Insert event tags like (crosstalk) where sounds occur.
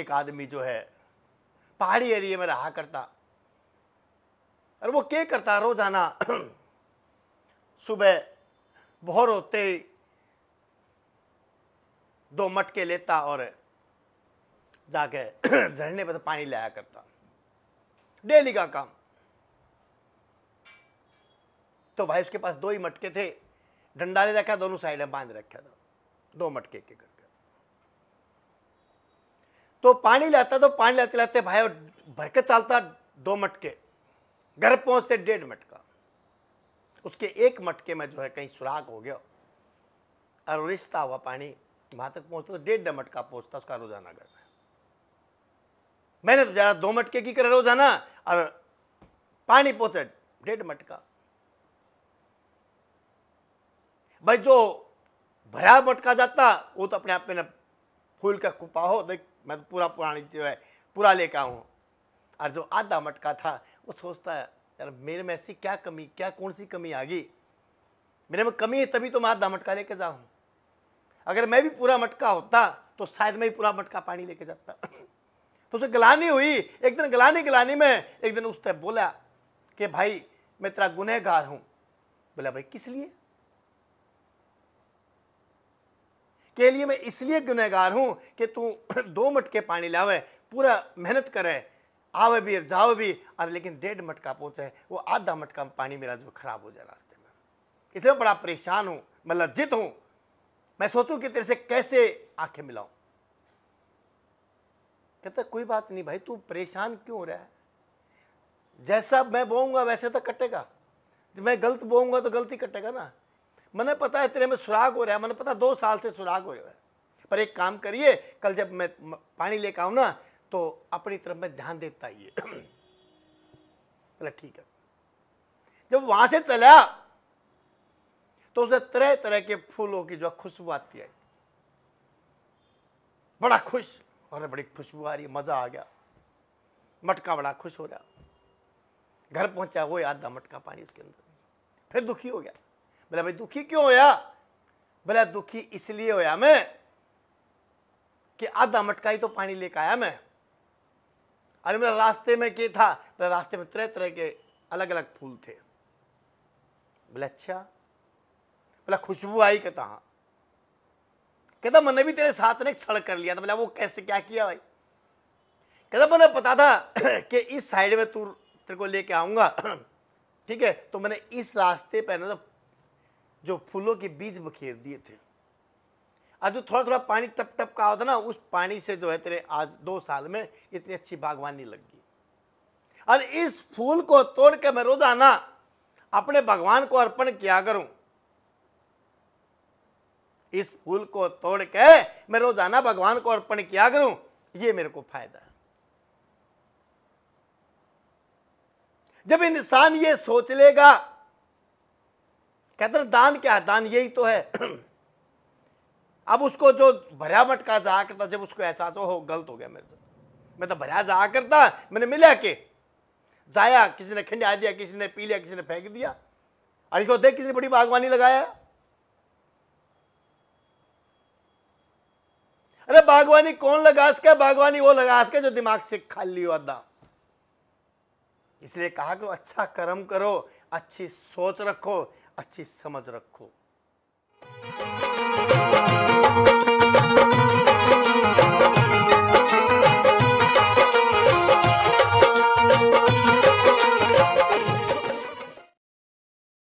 एक आदमी जो है पहाड़ी एरिया में रहा करता और वो क्या करता रोजाना (clears throat) सुबह भोर होते ही दो मटके लेता और जाके (clears throat) झरने पर पानी लाया करता डेली का काम तो भाई उसके पास दो ही मटके थे डंडा ले रखा दोनों साइड में बांध रखा था दो मटके के कर तो पानी लाता तो पानी लाते लाते भाई और भर के चलता दो मटके घर पहुंचते डेढ़ मटका उसके एक मटके में जो है कहीं सुराख हो गया और रिश्ता हुआ पानी वहां तक पहुंचता तो डेढ़ मटका पहुंचता उसका रोजाना घर में मैंने तो ज़्यादा दो मटके की करे रोजाना और पानी पहुंचे डेढ़ मटका भाई जो भरा मटका जाता वो तो अपने आप में फूल का कुपा हो देख मैं तो पूरा पुरानी जो है पूरा लेकर आऊँ और जो आधा मटका था वो सोचता है यार मेरे में ऐसी क्या कमी क्या कौन सी कमी आ गई मेरे में कमी है तभी तो मैं आधा मटका लेके जाऊँ अगर मैं भी पूरा मटका होता तो शायद मैं भी पूरा मटका पानी लेके जाता तो उसे गलानी हुई एक दिन गलानी गलानी में एक दिन उसने बोला कि भाई मैं तेरा गुनहगार हूँ बोला भाई किस लिए के लिए मैं इसलिए गुनहगार हूँ कि तू (clears throat) दो मटके पानी लावे पूरा मेहनत करे आवे भी और जाओ भी और लेकिन डेढ़ मटका पहुँचे वो आधा मटका पानी मेरा जो खराब हो जाए रास्ते में इसलिए बड़ा परेशान हूँ मैं लज्जित हूँ मैं सोचूँ कि तेरे से कैसे आंखें मिलाऊँ कहता कोई बात नहीं भाई तू परेशान क्यों हो रहा है जैसा मैं बोऊंगा वैसे तो कटेगा जब मैं गलत बोऊंगा तो गलती कटेगा ना मैंने पता है तेरे में सुराग हो रहा है मैंने पता दो साल से सुराग हो रहा है पर एक काम करिए कल जब मैं पानी लेकर आऊँ ना तो अपनी तरफ में ध्यान देता ही (clears throat) ठीक है जब वहां से चला तो उसे तरह तरह के फूलों की जो खुशबू आती है बड़ा खुश और बड़ी खुशबू आ रही मज़ा आ गया मटका बड़ा खुश हो रहा घर पहुंचा वो आधा मटका पानी उसके अंदर फिर दुखी हो गया बोला भाई दुखी क्यों होया बोला दुखी इसलिए होया मैं कि आधा मटकाई तो पानी लेकर आया मैं अरे मेरा रास्ते में क्या था मेरा रास्ते में तरह तरह के अलग अलग फूल थे बोला अच्छा बोला खुशबू आई कहता हाँ कहता मैंने भी तेरे साथ ने छड़ कर लिया था बोला वो कैसे क्या किया भाई कहता मैंने पता था (clears throat) कि इस साइड में तू तेरे को लेके आऊंगा (clears throat) ठीक है तो मैंने इस रास्ते पर ना मतलब जो फूलों के बीज बखेर दिए थे आज जो थोड़ा थोड़ा पानी टप टप का होता ना उस पानी से जो है तेरे आज दो साल में इतनी अच्छी बागवानी लग गई और इस फूल को तोड़ के मैं रोजाना अपने भगवान को अर्पण किया करूं इस फूल को तोड़ के मैं रोजाना भगवान को अर्पण किया करूं ये मेरे को फायदा है जब इंसान ये सोच लेगा कहते हैं दान क्या है दान यही तो है (clears throat) अब उसको जो भरा मटका जहा करता जब उसको एहसास हो, गलत हो गया मेरे से मैं तो भरा जहा करता मैंने मिला के जाया किसी ने खिंडा दिया किसी ने पी लिया किसी ने फेंक दिया और इसको देख किसी ने बड़ी बागवानी लगाया अरे बागवानी कौन लगा सके बागवानी वो लगा सके जो दिमाग से खाली हो अदा इसलिए कहा करो अच्छा कर्म करो अच्छी सोच रखो अच्छी समझ रखो